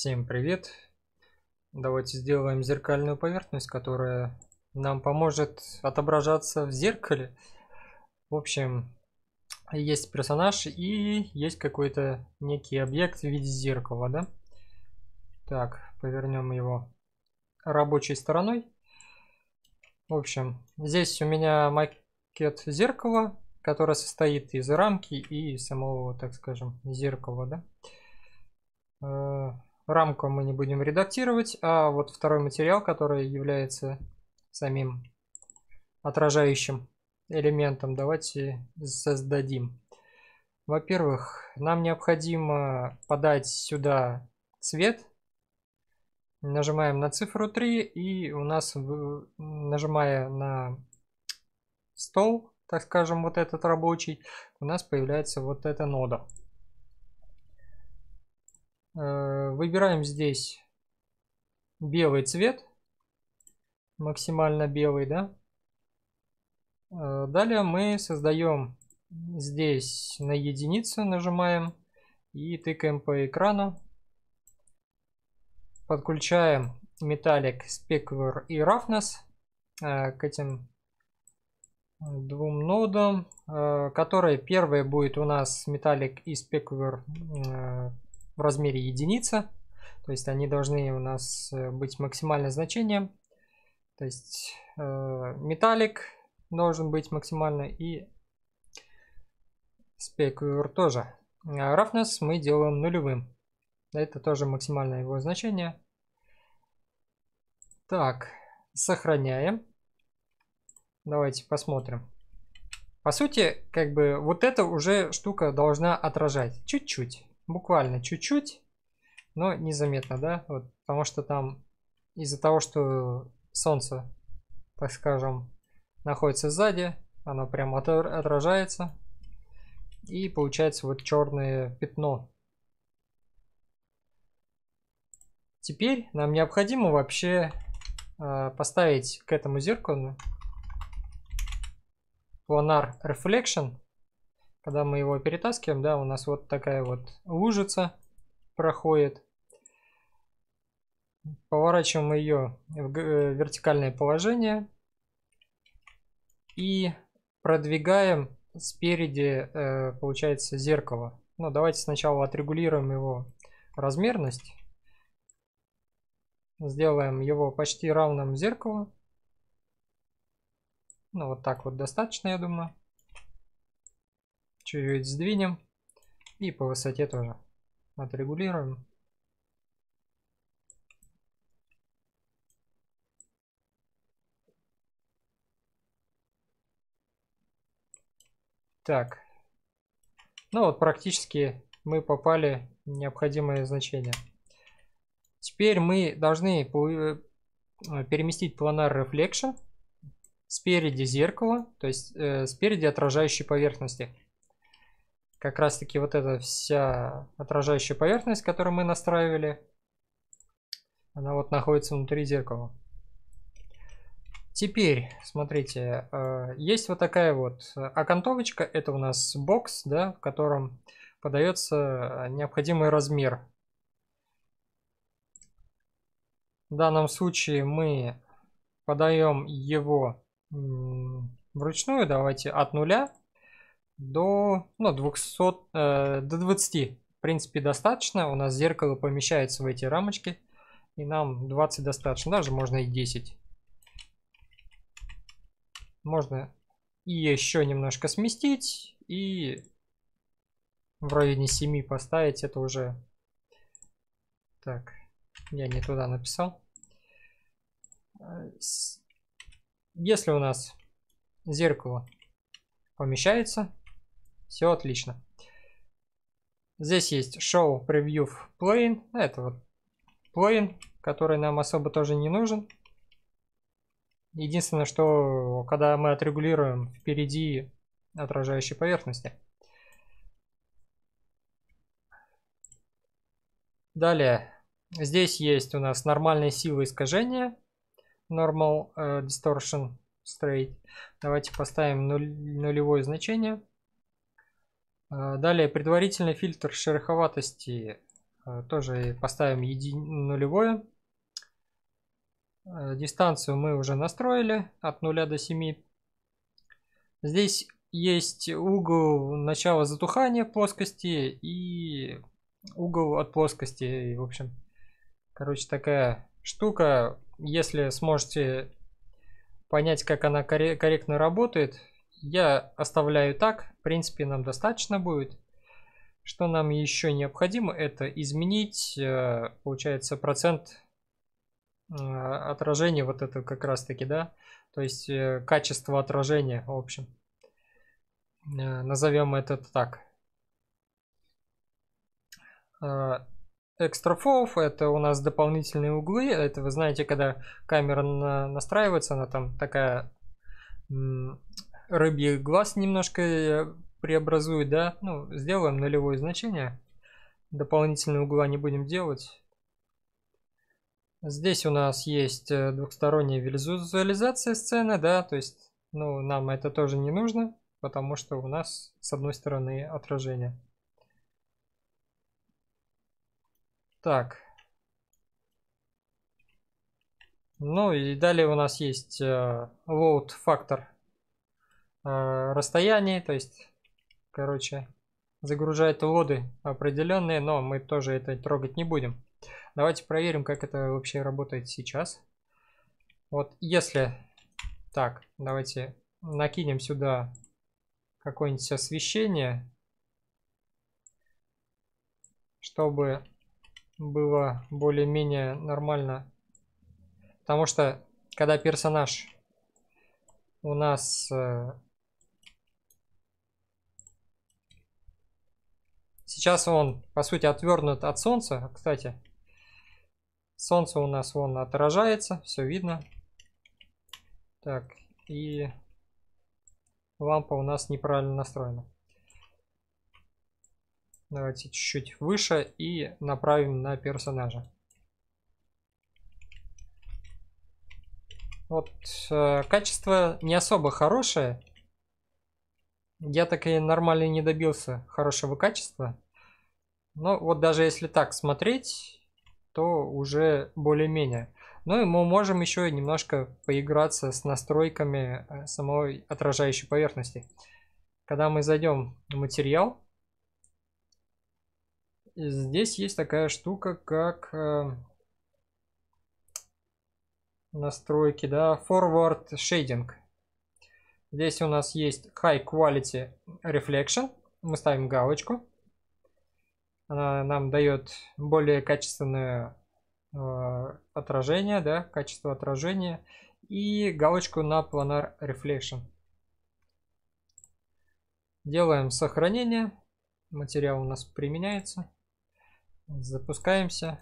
Всем привет! Давайте сделаем зеркальную поверхность, которая нам поможет отображаться в зеркале. В общем, есть персонаж и есть какой-то некий объект в виде зеркала, да? Так, повернем его рабочей стороной. В общем, здесь у меня макет зеркала, которое состоит из рамки и самого, так скажем, зеркала, да? Э, Рамку мы не будем редактировать, а вот второй материал, который является самим отражающим элементом, давайте создадим. Во-первых, нам необходимо подать сюда цвет. Нажимаем на цифру 3 и у нас, нажимая на стол, так скажем, вот этот рабочий, у нас появляется вот эта нода. Э, выбираем здесь белый цвет, максимально белый, да. Э, далее мы создаем здесь на единицу, нажимаем и тыкаем по экрану. Подключаем Metallic Specular и Roughness э, к этим двум нодам, которые первые будет у нас Metallic и Specular в размере единица. То есть они должны у нас э, быть максимальным значением. То есть э, металлик должен быть максимально и спекур тоже. А roughness мы делаем нулевым. Это тоже максимальное его значение. Так, сохраняем. Давайте посмотрим. По сути, как бы вот эта уже штука должна отражать чуть-чуть буквально чуть-чуть, но незаметно, да, вот, потому что там из-за того, что солнце, так скажем, находится сзади, оно прямо отражается, и получается вот черное пятно. Теперь нам необходимо вообще э, поставить к этому зеркалу планар reflection – когда мы его перетаскиваем, да, у нас вот такая вот лужица проходит. Поворачиваем ее в э, вертикальное положение и продвигаем спереди, э, получается, зеркало. Но ну, давайте сначала отрегулируем его размерность. Сделаем его почти равным зеркалу. Ну, вот так вот достаточно, я думаю чуть-чуть сдвинем и по высоте тоже отрегулируем. Так, ну вот практически мы попали в необходимое значение. Теперь мы должны э, переместить планар Reflection спереди зеркала, то есть э, спереди отражающей поверхности как раз таки вот эта вся отражающая поверхность, которую мы настраивали, она вот находится внутри зеркала. Теперь, смотрите, э, есть вот такая вот окантовочка, это у нас бокс, да, в котором подается необходимый размер. В данном случае мы подаем его вручную, давайте от нуля до, ну, 200, э, до 20. В принципе, достаточно. У нас зеркало помещается в эти рамочки. И нам 20 достаточно. Даже можно и 10. Можно и еще немножко сместить. И в районе 7 поставить. Это уже... Так, я не туда написал. Э, если у нас зеркало помещается, все отлично. Здесь есть Show Preview plane. Это вот plane, который нам особо тоже не нужен. Единственное, что когда мы отрегулируем впереди отражающей поверхности. Далее. Здесь есть у нас нормальная сила искажения. Normal uh, Distortion Straight. Давайте поставим нулевое значение. А, далее предварительный фильтр шероховатости а, тоже поставим еди... нулевое. А, дистанцию мы уже настроили от 0 до 7. Здесь есть угол начала затухания плоскости и угол от плоскости. И, в общем, короче, такая штука. Если сможете понять, как она корректно работает, я оставляю так. В принципе, нам достаточно будет. Что нам еще необходимо, это изменить, э, получается, процент э, отражения вот это как раз таки, да? То есть э, качество отражения, в общем. Назовем это так. Extra Fourth это у нас дополнительные углы. Это вы знаете, когда камера настраивается, она там такая рыбий глаз немножко э, преобразует, да, ну, сделаем нулевое значение, дополнительные угла не будем делать. Здесь у нас есть э, двухсторонняя визуализация сцены, да, то есть, ну, нам это тоже не нужно, потому что у нас с одной стороны отражение. Так. Ну и далее у нас есть э, load factor Э, расстоянии, то есть, короче, загружает лоды определенные, но мы тоже это трогать не будем. Давайте проверим, как это вообще работает сейчас. Вот если... Так, давайте накинем сюда какое-нибудь освещение, чтобы было более-менее нормально. Потому что, когда персонаж у нас э, Сейчас он, по сути, отвернут от солнца. Кстати, солнце у нас вон отражается, все видно. Так, и лампа у нас неправильно настроена. Давайте чуть-чуть выше и направим на персонажа. Вот э, качество не особо хорошее. Я так и нормально не добился хорошего качества. Ну, вот даже если так смотреть, то уже более-менее. Ну и мы можем еще немножко поиграться с настройками э, самой отражающей поверхности. Когда мы зайдем в материал, здесь есть такая штука, как э, настройки, да, forward shading. Здесь у нас есть high quality reflection. Мы ставим галочку она нам дает более качественное э, отражение, да, качество отражения и галочку на планар Reflection. Делаем сохранение. Материал у нас применяется. Запускаемся.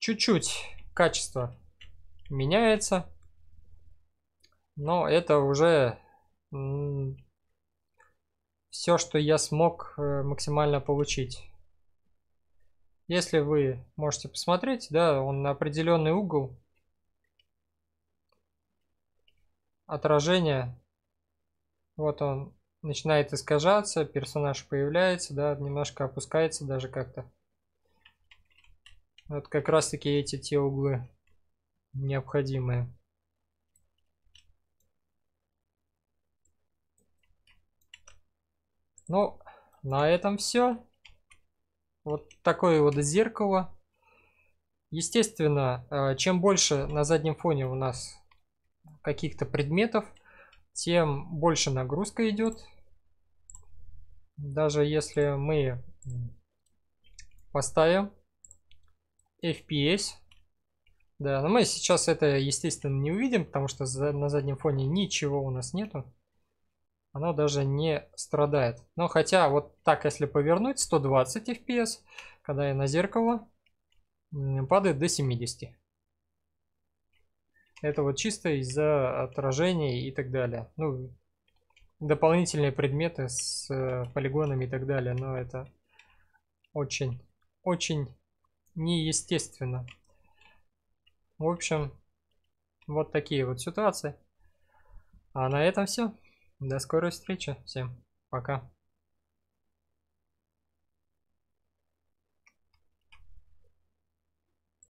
Чуть-чуть качество меняется. Но это уже все, что я смог э, максимально получить. Если вы можете посмотреть, да, он на определенный угол отражение. Вот он начинает искажаться, персонаж появляется, да, немножко опускается даже как-то. Вот как раз таки эти те углы необходимые. Ну, на этом все. Вот такое вот зеркало. Естественно, э, чем больше на заднем фоне у нас каких-то предметов, тем больше нагрузка идет. Даже если мы поставим FPS. Да, но мы сейчас это, естественно, не увидим, потому что на заднем фоне ничего у нас нету она даже не страдает. Но хотя вот так, если повернуть, 120 FPS, когда я на зеркало, падает до 70. Это вот чисто из-за отражений и так далее. Ну, дополнительные предметы с э, полигонами и так далее, но это очень, очень неестественно. В общем, вот такие вот ситуации. А на этом все. До скорой встречи. Всем пока.